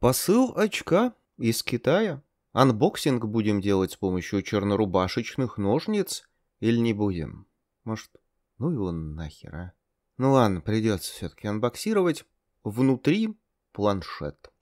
Посыл очка из Китая. Анбоксинг будем делать с помощью чернорубашечных ножниц или не будем? Может, ну его нахер, а? Ну ладно, придется все-таки анбоксировать. Внутри планшет.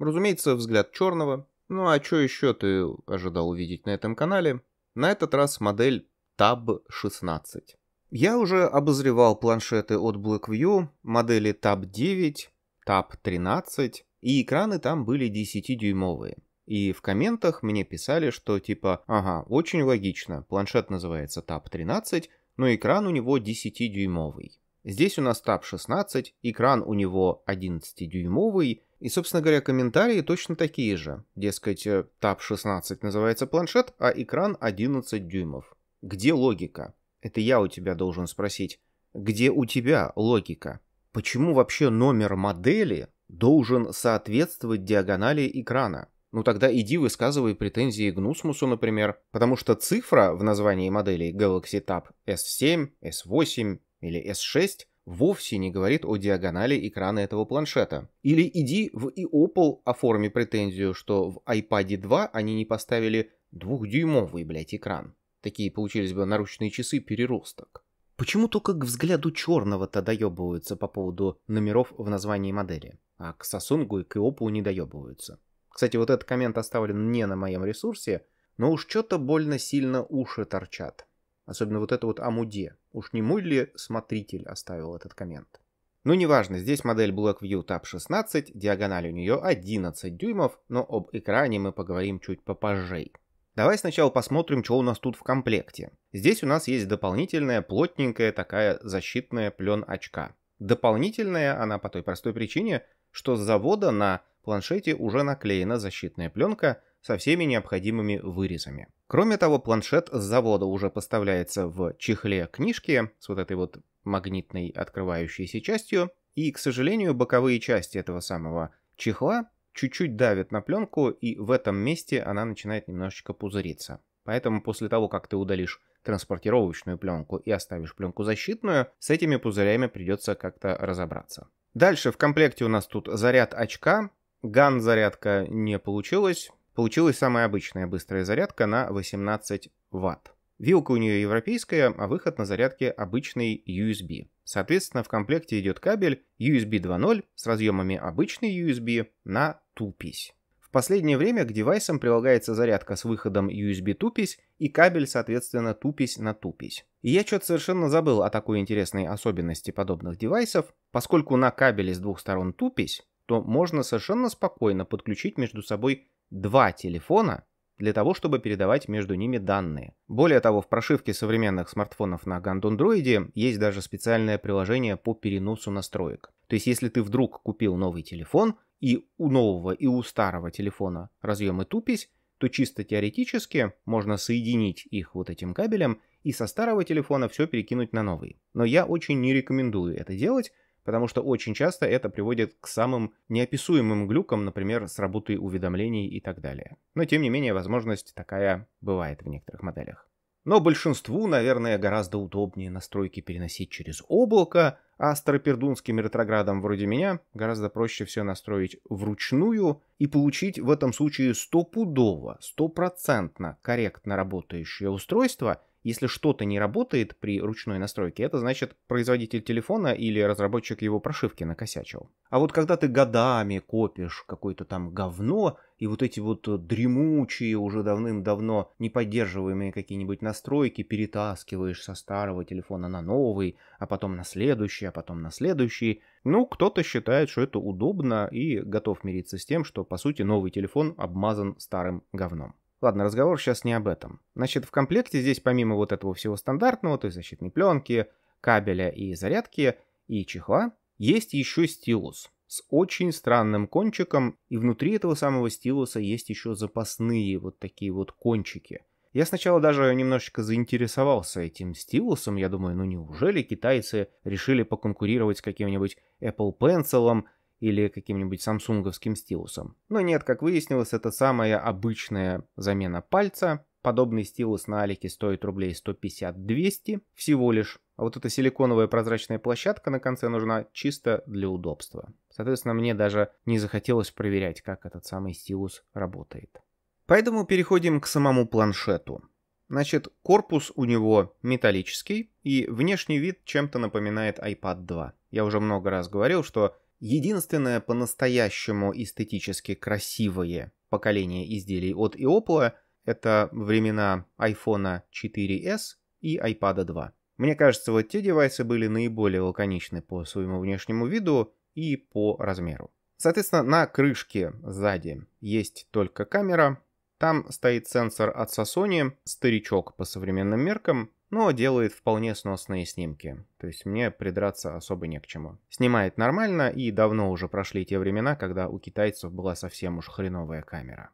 Разумеется, взгляд черного. Ну а что еще ты ожидал увидеть на этом канале? На этот раз модель Tab 16. Я уже обозревал планшеты от BlackView, модели Tab 9, Tab 13, и экраны там были 10-дюймовые. И в комментах мне писали, что типа, ага, очень логично, планшет называется Tab 13, но экран у него 10-дюймовый. Здесь у нас Tab 16, экран у него 11-дюймовый, и, собственно говоря, комментарии точно такие же. Дескать, э, Tab 16 называется планшет, а экран 11 дюймов. Где логика? Это я у тебя должен спросить. Где у тебя логика? Почему вообще номер модели должен соответствовать диагонали экрана. Ну тогда иди высказывай претензии Гнусмусу, например, потому что цифра в названии моделей Galaxy Tab S7, S8 или S6 вовсе не говорит о диагонали экрана этого планшета. Или иди в Apple оформи претензию, что в iPad 2 они не поставили двухдюймовый, блядь, экран. Такие получились бы наручные часы переросток. Почему только к взгляду черного-то доебываются по поводу номеров в названии модели, а к Сосунгу и к Иопу не доебываются? Кстати, вот этот коммент оставлен не на моем ресурсе, но уж что-то больно сильно уши торчат. Особенно вот это вот Амуде. Уж не мой ли смотритель оставил этот коммент? Ну неважно, здесь модель Blackview Tab 16, диагональ у нее 11 дюймов, но об экране мы поговорим чуть попозже. Давай сначала посмотрим, что у нас тут в комплекте. Здесь у нас есть дополнительная плотненькая такая защитная плен очка. Дополнительная она по той простой причине, что с завода на планшете уже наклеена защитная пленка со всеми необходимыми вырезами. Кроме того, планшет с завода уже поставляется в чехле книжки с вот этой вот магнитной открывающейся частью, и, к сожалению, боковые части этого самого чехла чуть-чуть давит на пленку, и в этом месте она начинает немножечко пузыриться. Поэтому после того, как ты удалишь транспортировочную пленку и оставишь пленку защитную, с этими пузырями придется как-то разобраться. Дальше в комплекте у нас тут заряд очка. Ган зарядка не получилась. Получилась самая обычная быстрая зарядка на 18 ватт. Вилка у нее европейская, а выход на зарядке обычный USB. Соответственно, в комплекте идет кабель USB 2.0 с разъемами обычный USB на тупись. В последнее время к девайсам прилагается зарядка с выходом USB тупись и кабель, соответственно, тупись на тупись. И я что-то совершенно забыл о такой интересной особенности подобных девайсов, поскольку на кабеле с двух сторон тупись, то можно совершенно спокойно подключить между собой два телефона для того, чтобы передавать между ними данные. Более того, в прошивке современных смартфонов на Гандондроиде есть даже специальное приложение по переносу настроек. То есть, если ты вдруг купил новый телефон, и у нового, и у старого телефона разъемы тупись, то чисто теоретически можно соединить их вот этим кабелем и со старого телефона все перекинуть на новый. Но я очень не рекомендую это делать, потому что очень часто это приводит к самым неописуемым глюкам, например, с работой уведомлений и так далее. Но тем не менее, возможность такая бывает в некоторых моделях. Но большинству, наверное, гораздо удобнее настройки переносить через облако, а старопердунским ретроградом вроде меня гораздо проще все настроить вручную и получить в этом случае стопудово, стопроцентно корректно работающее устройство – если что-то не работает при ручной настройке, это значит производитель телефона или разработчик его прошивки накосячил. А вот когда ты годами копишь какое-то там говно, и вот эти вот э, дремучие, уже давным-давно не поддерживаемые какие-нибудь настройки перетаскиваешь со старого телефона на новый, а потом на следующий, а потом на следующий. Ну, кто-то считает, что это удобно и готов мириться с тем, что, по сути, новый телефон обмазан старым говном. Ладно, разговор сейчас не об этом. Значит, в комплекте здесь помимо вот этого всего стандартного, то есть защитной пленки, кабеля и зарядки, и чехла, есть еще стилус с очень странным кончиком, и внутри этого самого стилуса есть еще запасные вот такие вот кончики. Я сначала даже немножечко заинтересовался этим стилусом, я думаю, ну неужели китайцы решили поконкурировать с каким-нибудь Apple Pencil или каким-нибудь самсунговским стилусом. Но нет, как выяснилось, это самая обычная замена пальца. Подобный стилус на Алике стоит рублей 150-200 всего лишь. А вот эта силиконовая прозрачная площадка на конце нужна чисто для удобства. Соответственно, мне даже не захотелось проверять, как этот самый стилус работает. Поэтому переходим к самому планшету. Значит, корпус у него металлический, и внешний вид чем-то напоминает iPad 2. Я уже много раз говорил, что Единственное по-настоящему эстетически красивое поколение изделий от Иопола — это времена iPhone 4s и iPad 2. Мне кажется, вот те девайсы были наиболее лаконичны по своему внешнему виду и по размеру. Соответственно, на крышке сзади есть только камера, там стоит сенсор от Sasoni, старичок по современным меркам, но делает вполне сносные снимки. То есть мне придраться особо не к чему. Снимает нормально, и давно уже прошли те времена, когда у китайцев была совсем уж хреновая камера.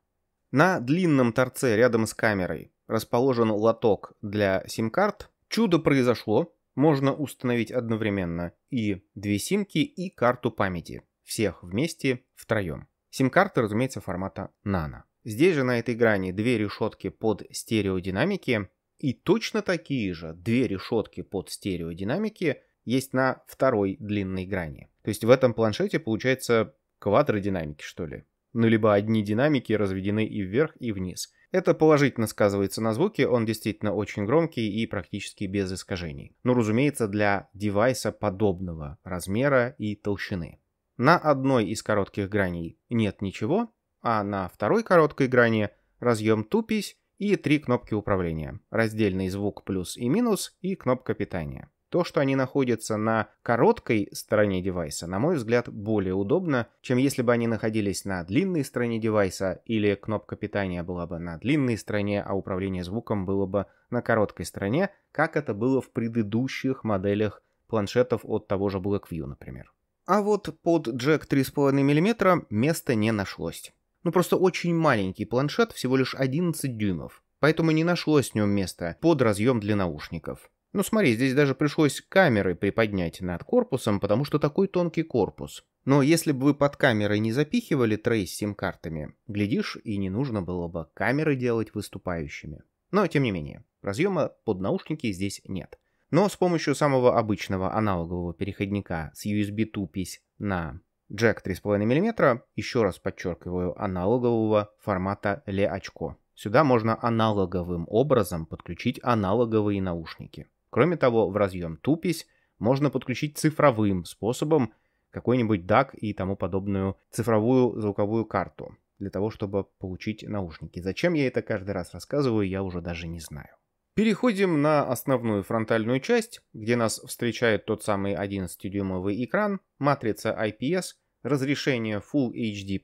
На длинном торце рядом с камерой расположен лоток для сим-карт. Чудо произошло. Можно установить одновременно и две симки, и карту памяти. Всех вместе, втроем. Сим-карты, разумеется, формата нано. Здесь же на этой грани две решетки под стереодинамики, и точно такие же две решетки под стереодинамики есть на второй длинной грани. То есть в этом планшете получается квадродинамики, что ли. Ну, либо одни динамики разведены и вверх, и вниз. Это положительно сказывается на звуке, он действительно очень громкий и практически без искажений. Но, ну, разумеется, для девайса подобного размера и толщины. На одной из коротких граней нет ничего, а на второй короткой грани разъем тупись и три кнопки управления. Раздельный звук плюс и минус и кнопка питания. То, что они находятся на короткой стороне девайса, на мой взгляд, более удобно, чем если бы они находились на длинной стороне девайса или кнопка питания была бы на длинной стороне, а управление звуком было бы на короткой стороне, как это было в предыдущих моделях планшетов от того же Blackview, например. А вот под джек 3,5 мм места не нашлось. Ну просто очень маленький планшет, всего лишь 11 дюймов, поэтому не нашлось в нем места под разъем для наушников. Ну смотри, здесь даже пришлось камеры приподнять над корпусом, потому что такой тонкий корпус. Но если бы вы под камерой не запихивали трей с сим-картами, глядишь, и не нужно было бы камеры делать выступающими. Но тем не менее, разъема под наушники здесь нет. Но с помощью самого обычного аналогового переходника с USB тупись на Джек 3,5 мм, еще раз подчеркиваю, аналогового формата ле-очко. Сюда можно аналоговым образом подключить аналоговые наушники. Кроме того, в разъем тупись можно подключить цифровым способом какой-нибудь DAC и тому подобную цифровую звуковую карту для того, чтобы получить наушники. Зачем я это каждый раз рассказываю, я уже даже не знаю. Переходим на основную фронтальную часть, где нас встречает тот самый 11-дюймовый экран, матрица IPS, разрешение Full HD+,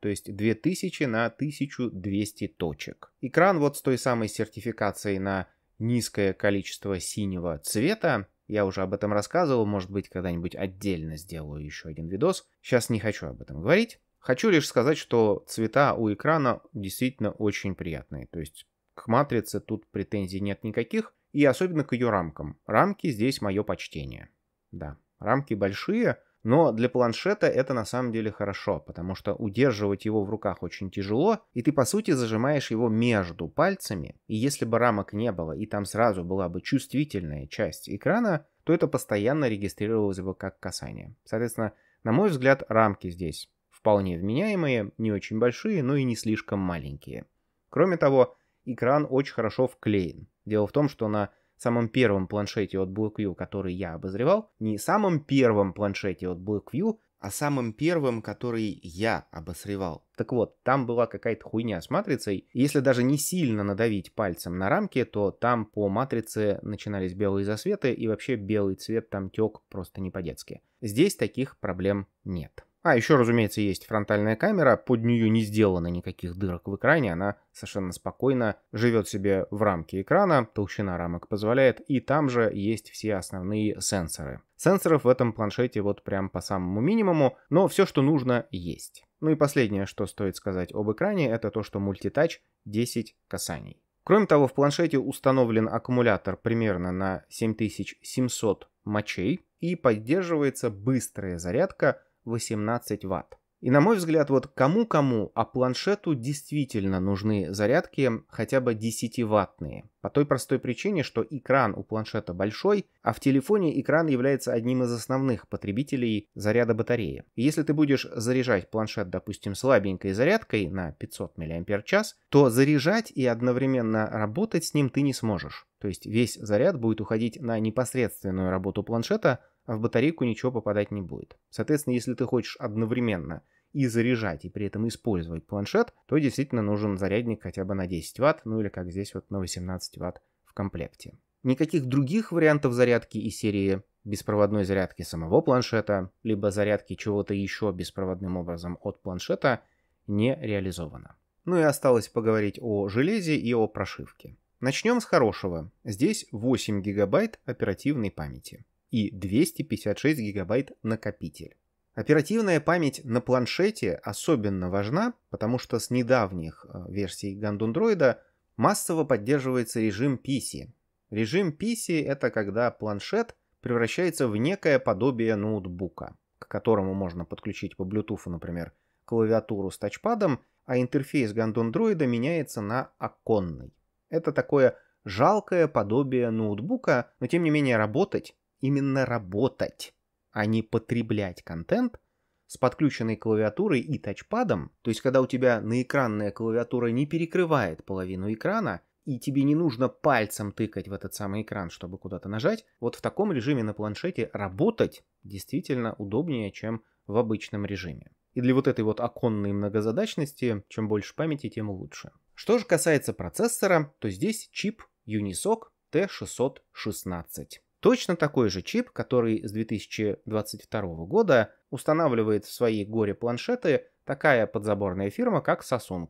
то есть 2000 на 1200 точек. Экран вот с той самой сертификацией на низкое количество синего цвета, я уже об этом рассказывал, может быть, когда-нибудь отдельно сделаю еще один видос. Сейчас не хочу об этом говорить. Хочу лишь сказать, что цвета у экрана действительно очень приятные. То есть к матрице тут претензий нет никаких, и особенно к ее рамкам. Рамки здесь мое почтение. Да, рамки большие, но для планшета это на самом деле хорошо, потому что удерживать его в руках очень тяжело, и ты по сути зажимаешь его между пальцами, и если бы рамок не было, и там сразу была бы чувствительная часть экрана, то это постоянно регистрировалось бы как касание. Соответственно, на мой взгляд, рамки здесь вполне вменяемые, не очень большие, но и не слишком маленькие. Кроме того, экран очень хорошо вклеен. Дело в том, что на самом первом планшете от BlackView, который я обозревал, не самом первом планшете от BlackView, а самым первым, который я обозревал. Так вот, там была какая-то хуйня с матрицей. И Если даже не сильно надавить пальцем на рамки, то там по матрице начинались белые засветы, и вообще белый цвет там тек просто не по-детски. Здесь таких проблем нет. А, еще, разумеется, есть фронтальная камера, под нее не сделано никаких дырок в экране, она совершенно спокойно живет себе в рамке экрана, толщина рамок позволяет, и там же есть все основные сенсоры. Сенсоров в этом планшете вот прям по самому минимуму, но все, что нужно, есть. Ну и последнее, что стоит сказать об экране, это то, что мультитач 10 касаний. Кроме того, в планшете установлен аккумулятор примерно на 7700 мачей и поддерживается быстрая зарядка 18 Вт. И на мой взгляд, вот кому-кому, а планшету действительно нужны зарядки хотя бы 10-ваттные. По той простой причине, что экран у планшета большой, а в телефоне экран является одним из основных потребителей заряда батареи. И если ты будешь заряжать планшет, допустим, слабенькой зарядкой на 500 мАч, то заряжать и одновременно работать с ним ты не сможешь. То есть весь заряд будет уходить на непосредственную работу планшета, а в батарейку ничего попадать не будет. Соответственно, если ты хочешь одновременно и заряжать, и при этом использовать планшет, то действительно нужен зарядник хотя бы на 10 ватт, ну или как здесь вот на 18 ватт в комплекте. Никаких других вариантов зарядки из серии беспроводной зарядки самого планшета, либо зарядки чего-то еще беспроводным образом от планшета не реализовано. Ну и осталось поговорить о железе и о прошивке. Начнем с хорошего. Здесь 8 гигабайт оперативной памяти и 256 гигабайт накопитель. Оперативная память на планшете особенно важна, потому что с недавних э, версий гандундроида массово поддерживается режим PC. Режим PC — это когда планшет превращается в некое подобие ноутбука, к которому можно подключить по Bluetooth, например, клавиатуру с тачпадом, а интерфейс гандундроида меняется на оконный. Это такое жалкое подобие ноутбука, но тем не менее работать именно работать, а не потреблять контент с подключенной клавиатурой и тачпадом, то есть когда у тебя наэкранная клавиатура не перекрывает половину экрана, и тебе не нужно пальцем тыкать в этот самый экран, чтобы куда-то нажать, вот в таком режиме на планшете работать действительно удобнее, чем в обычном режиме. И для вот этой вот оконной многозадачности, чем больше памяти, тем лучше. Что же касается процессора, то здесь чип Unisoc T616. Точно такой же чип, который с 2022 года устанавливает в свои горе-планшеты такая подзаборная фирма, как Samsung.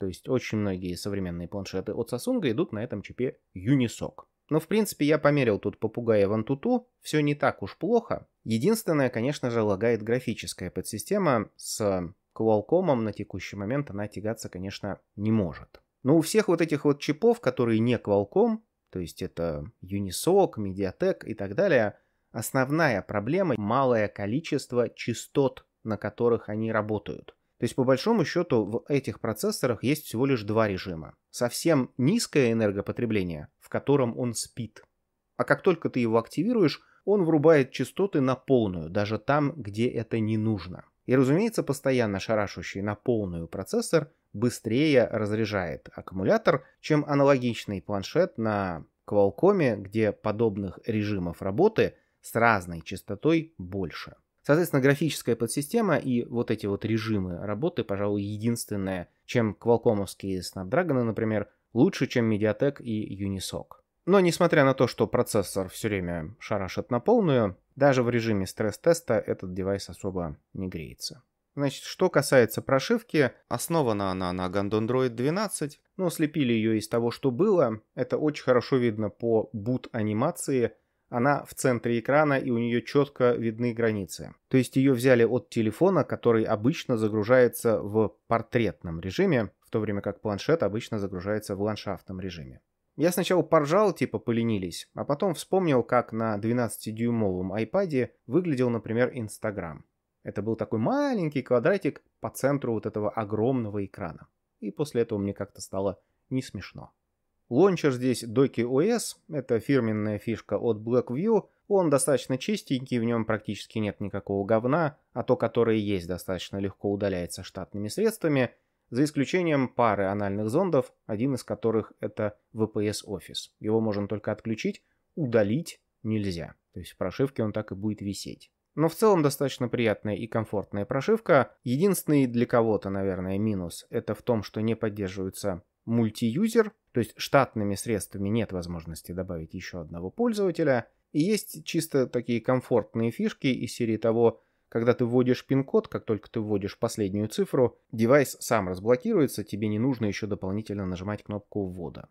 То есть очень многие современные планшеты от Samsung идут на этом чипе Unisoc. Но в принципе я померил тут попугая в Antutu, все не так уж плохо. Единственное, конечно же, лагает графическая подсистема с Qualcomm на текущий момент она тягаться, конечно, не может. Но у всех вот этих вот чипов, которые не Qualcomm, то есть это Unisoc, Mediatek и так далее, основная проблема — малое количество частот, на которых они работают. То есть, по большому счету, в этих процессорах есть всего лишь два режима. Совсем низкое энергопотребление, в котором он спит. А как только ты его активируешь, он врубает частоты на полную, даже там, где это не нужно. И, разумеется, постоянно шарашущий на полную процессор быстрее разряжает аккумулятор, чем аналогичный планшет на Qualcomm, где подобных режимов работы с разной частотой больше. Соответственно, графическая подсистема и вот эти вот режимы работы, пожалуй, единственное, чем квалкомовские Snapdragon, например, лучше, чем Mediatek и Unisoc. Но несмотря на то, что процессор все время шарашит на полную, даже в режиме стресс-теста этот девайс особо не греется. Значит, что касается прошивки, основана она на Android 12, но слепили ее из того, что было. Это очень хорошо видно по бут-анимации. Она в центре экрана, и у нее четко видны границы. То есть ее взяли от телефона, который обычно загружается в портретном режиме, в то время как планшет обычно загружается в ландшафтном режиме. Я сначала поржал, типа поленились, а потом вспомнил, как на 12-дюймовом iPad выглядел, например, Instagram. Это был такой маленький квадратик по центру вот этого огромного экрана. И после этого мне как-то стало не смешно. Лончер здесь доки OS, это фирменная фишка от Blackview, он достаточно чистенький, в нем практически нет никакого говна, а то, которое есть, достаточно легко удаляется штатными средствами, за исключением пары анальных зондов, один из которых это VPS Office. Его можно только отключить, удалить нельзя. То есть в прошивке он так и будет висеть но в целом достаточно приятная и комфортная прошивка. Единственный для кого-то, наверное, минус — это в том, что не поддерживается мультиюзер, то есть штатными средствами нет возможности добавить еще одного пользователя. И есть чисто такие комфортные фишки из серии того, когда ты вводишь пин-код, как только ты вводишь последнюю цифру, девайс сам разблокируется, тебе не нужно еще дополнительно нажимать кнопку ввода.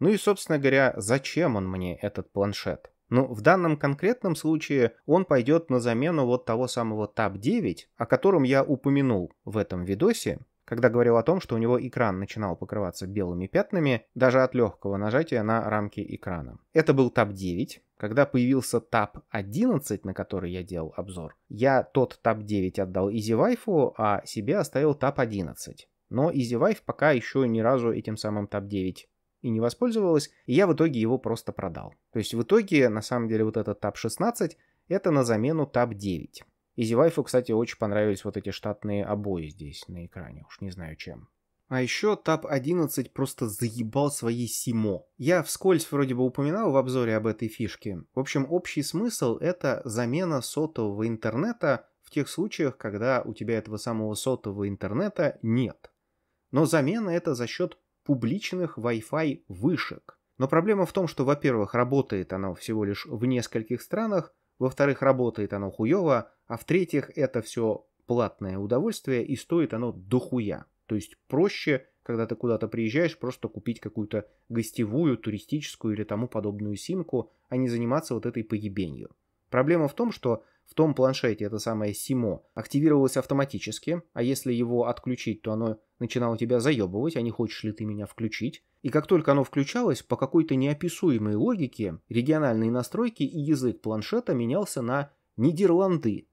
Ну и, собственно говоря, зачем он мне, этот планшет? Но в данном конкретном случае он пойдет на замену вот того самого Tab 9, о котором я упомянул в этом видосе, когда говорил о том, что у него экран начинал покрываться белыми пятнами даже от легкого нажатия на рамки экрана. Это был Tab 9. Когда появился Tab 11, на который я делал обзор, я тот Tab 9 отдал EasyWife, а себе оставил Tab 11. Но EasyWife пока еще ни разу этим самым Tab 9 и не воспользовалась, и я в итоге его просто продал. То есть в итоге, на самом деле, вот этот TAP 16 это на замену TAP 9. Изивайфу, кстати, очень понравились вот эти штатные обои здесь на экране, уж не знаю чем. А еще TAP 11 просто заебал своей симо. Я вскользь вроде бы упоминал в обзоре об этой фишке. В общем, общий смысл это замена сотового интернета в тех случаях, когда у тебя этого самого сотового интернета нет. Но замена это за счет публичных Wi-Fi вышек. Но проблема в том, что, во-первых, работает оно всего лишь в нескольких странах, во-вторых, работает оно хуево, а в-третьих, это все платное удовольствие и стоит оно дохуя. То есть проще, когда ты куда-то приезжаешь, просто купить какую-то гостевую, туристическую или тому подобную симку, а не заниматься вот этой поебенью. Проблема в том, что в том планшете это самое СИМО активировалось автоматически, а если его отключить, то оно начинало тебя заебывать, а не хочешь ли ты меня включить. И как только оно включалось, по какой-то неописуемой логике региональные настройки и язык планшета менялся на Нидерланды.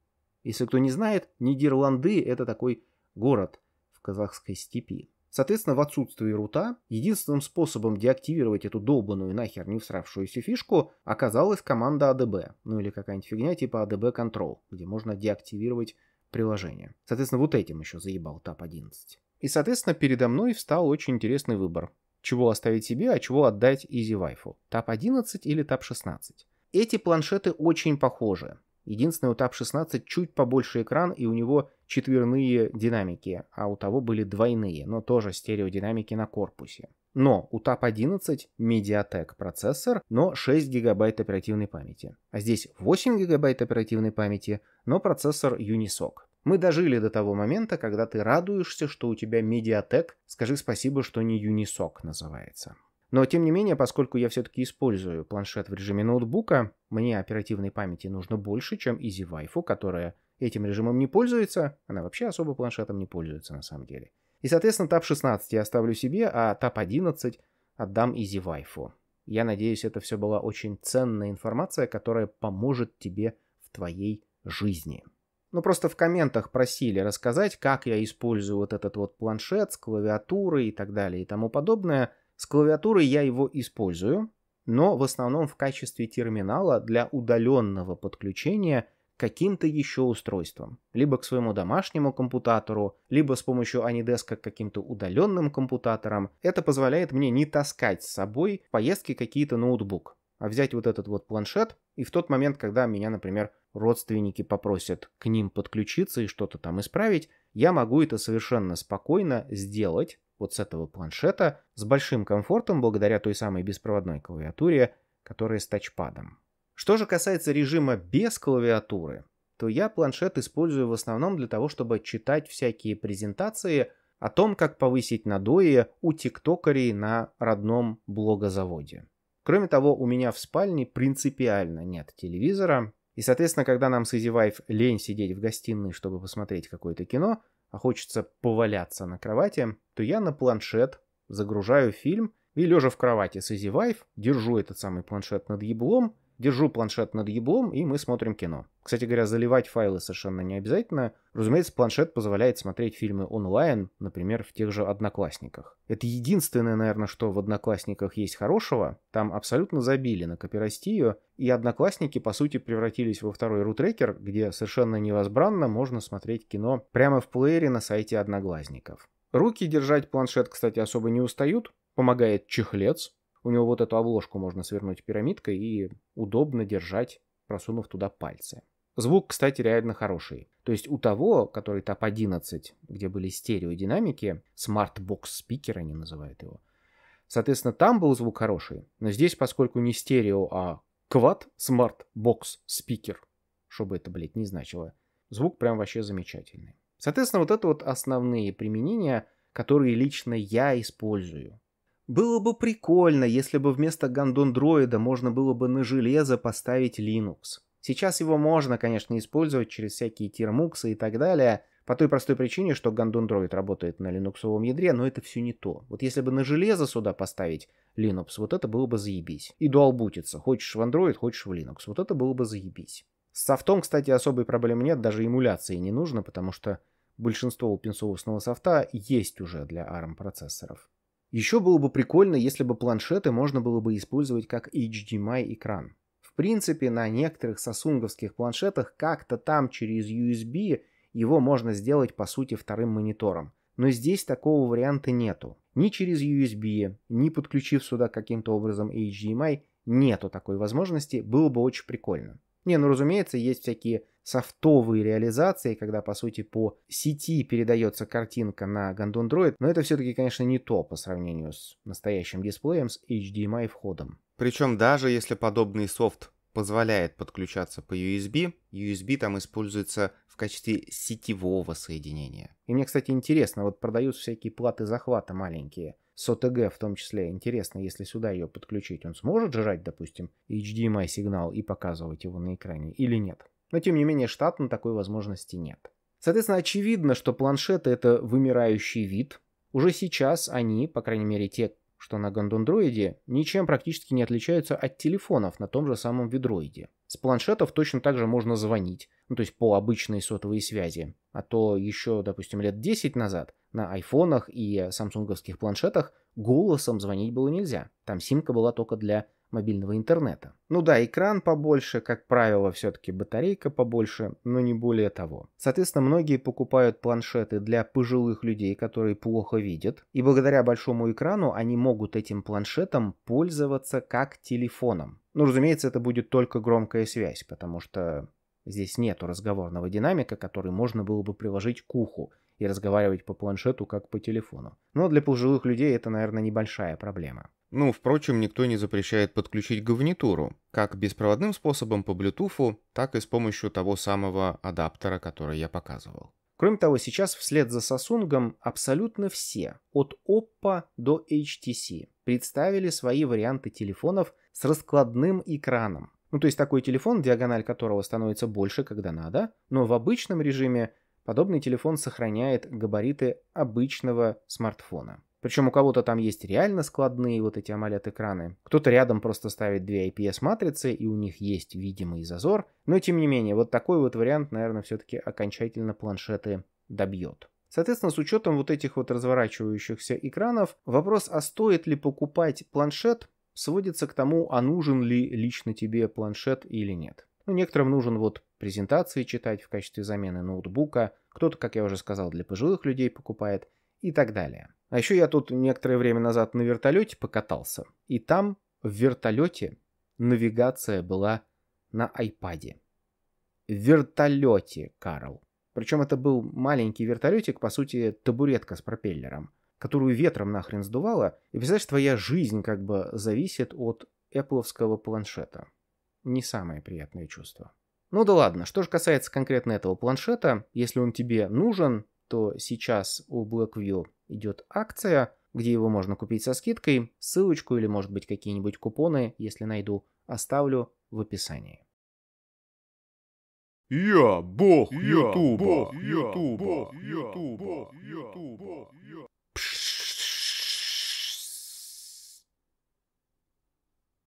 Если кто не знает, Нидерланды – это такой город в казахской степи. Соответственно, в отсутствии рута единственным способом деактивировать эту долбанную нахер не всравшуюся фишку оказалась команда ADB, а ну или какая-нибудь фигня типа ADB а Control, где можно деактивировать приложение. Соответственно, вот этим еще заебал ТАП-11. И, соответственно, передо мной встал очень интересный выбор. Чего оставить себе, а чего отдать EasyWife. Тап 11 или Тап 16. Эти планшеты очень похожи. Единственное, у Тап 16 чуть побольше экран, и у него четверные динамики, а у того были двойные, но тоже стереодинамики на корпусе. Но у Тап 11 Mediatek процессор, но 6 гигабайт оперативной памяти. А здесь 8 гигабайт оперативной памяти, но процессор Unisoc. Мы дожили до того момента, когда ты радуешься, что у тебя медиатек, скажи спасибо, что не Юнисок называется. Но тем не менее, поскольку я все-таки использую планшет в режиме ноутбука, мне оперативной памяти нужно больше, чем Easy Wi-Fi, которая этим режимом не пользуется, она вообще особо планшетом не пользуется на самом деле. И, соответственно, TAP 16 я оставлю себе, а TAP 11 отдам Easy Wi-Fi. Я надеюсь, это все была очень ценная информация, которая поможет тебе в твоей жизни. Ну, просто в комментах просили рассказать, как я использую вот этот вот планшет с клавиатурой и так далее и тому подобное. С клавиатурой я его использую, но в основном в качестве терминала для удаленного подключения к каким-то еще устройствам. Либо к своему домашнему компьютеру, либо с помощью Anydesk к каким-то удаленным компьютерам. Это позволяет мне не таскать с собой в поездке какие-то ноутбук а взять вот этот вот планшет и в тот момент, когда меня, например, родственники попросят к ним подключиться и что-то там исправить, я могу это совершенно спокойно сделать вот с этого планшета с большим комфортом благодаря той самой беспроводной клавиатуре, которая с тачпадом. Что же касается режима без клавиатуры, то я планшет использую в основном для того, чтобы читать всякие презентации о том, как повысить надои у тиктокарей на родном блогозаводе. Кроме того, у меня в спальне принципиально нет телевизора, и, соответственно, когда нам с Изи Вайф лень сидеть в гостиной, чтобы посмотреть какое-то кино, а хочется поваляться на кровати, то я на планшет загружаю фильм и, лежа в кровати с Изи Вайф, держу этот самый планшет над еблом держу планшет над еблом, и мы смотрим кино. Кстати говоря, заливать файлы совершенно не обязательно. Разумеется, планшет позволяет смотреть фильмы онлайн, например, в тех же «Одноклассниках». Это единственное, наверное, что в «Одноклассниках» есть хорошего. Там абсолютно забили на копиростию, и «Одноклассники», по сути, превратились во второй рутрекер, где совершенно невозбранно можно смотреть кино прямо в плеере на сайте «Одноглазников». Руки держать планшет, кстати, особо не устают. Помогает чехлец, у него вот эту обложку можно свернуть пирамидкой и удобно держать, просунув туда пальцы. Звук, кстати, реально хороший. То есть у того, который ТАП-11, где были стереодинамики, Smart Box Speaker они называют его, соответственно, там был звук хороший, но здесь, поскольку не стерео, а квад смарт-бокс-спикер, чтобы это, блядь, не значило, звук прям вообще замечательный. Соответственно, вот это вот основные применения, которые лично я использую было бы прикольно, если бы вместо гондон-дроида можно было бы на железо поставить Linux. Сейчас его можно, конечно, использовать через всякие термуксы и так далее, по той простой причине, что гондон-дроид работает на линуксовом ядре, но это все не то. Вот если бы на железо сюда поставить Linux, вот это было бы заебись. И дуалбутиться. Хочешь в Android, хочешь в Linux. Вот это было бы заебись. С софтом, кстати, особой проблемы нет, даже эмуляции не нужно, потому что большинство open софта есть уже для ARM процессоров. Еще было бы прикольно, если бы планшеты можно было бы использовать как HDMI-экран. В принципе, на некоторых сосунговских планшетах как-то там через USB его можно сделать по сути вторым монитором. Но здесь такого варианта нету. Ни через USB, ни подключив сюда каким-то образом HDMI, нету такой возможности, было бы очень прикольно. Не, ну разумеется, есть всякие софтовые реализации, когда, по сути, по сети передается картинка на Gandondroid, но это все-таки, конечно, не то по сравнению с настоящим дисплеем с HDMI-входом. Причем даже если подобный софт позволяет подключаться по USB. USB там используется в качестве сетевого соединения. И мне, кстати, интересно, вот продают всякие платы захвата маленькие, с OTG, в том числе. Интересно, если сюда ее подключить, он сможет жрать, допустим, HDMI сигнал и показывать его на экране или нет? Но тем не менее штатно такой возможности нет. Соответственно, очевидно, что планшеты это вымирающий вид. Уже сейчас они, по крайней мере те, что на гондондроиде, ничем практически не отличаются от телефонов на том же самом видроиде. С планшетов точно так же можно звонить, ну то есть по обычной сотовой связи. А то еще, допустим, лет 10 назад на айфонах и самсунговских планшетах голосом звонить было нельзя. Там симка была только для мобильного интернета. Ну да, экран побольше, как правило, все-таки батарейка побольше, но не более того. Соответственно, многие покупают планшеты для пожилых людей, которые плохо видят, и благодаря большому экрану они могут этим планшетом пользоваться как телефоном. Ну, разумеется, это будет только громкая связь, потому что здесь нету разговорного динамика, который можно было бы приложить к уху и разговаривать по планшету, как по телефону. Но для пожилых людей это, наверное, небольшая проблема. Ну, впрочем, никто не запрещает подключить гарнитуру, как беспроводным способом по Bluetooth, так и с помощью того самого адаптера, который я показывал. Кроме того, сейчас вслед за Samsung абсолютно все, от Oppo до HTC, представили свои варианты телефонов с раскладным экраном. Ну, то есть такой телефон, диагональ которого становится больше, когда надо, но в обычном режиме Подобный телефон сохраняет габариты обычного смартфона. Причем у кого-то там есть реально складные вот эти AMOLED-экраны. Кто-то рядом просто ставит две IPS-матрицы, и у них есть видимый зазор. Но тем не менее, вот такой вот вариант, наверное, все-таки окончательно планшеты добьет. Соответственно, с учетом вот этих вот разворачивающихся экранов, вопрос, а стоит ли покупать планшет, сводится к тому, а нужен ли лично тебе планшет или нет. Ну, некоторым нужен вот презентации читать в качестве замены ноутбука, кто-то, как я уже сказал, для пожилых людей покупает и так далее. А еще я тут некоторое время назад на вертолете покатался, и там в вертолете навигация была на айпаде. В вертолете, Карл. Причем это был маленький вертолетик, по сути, табуретка с пропеллером, которую ветром нахрен сдувало, и представляешь, твоя жизнь как бы зависит от эпловского планшета. Не самое приятное чувство. Ну да ладно, что же касается конкретно этого планшета, если он тебе нужен, то сейчас у Blackview идет акция, где его можно купить со скидкой. Ссылочку или, может быть, какие-нибудь купоны, если найду, оставлю в описании. Я бог Ютуба, Ютуба, Ютуба, Ютуба, Ютуба.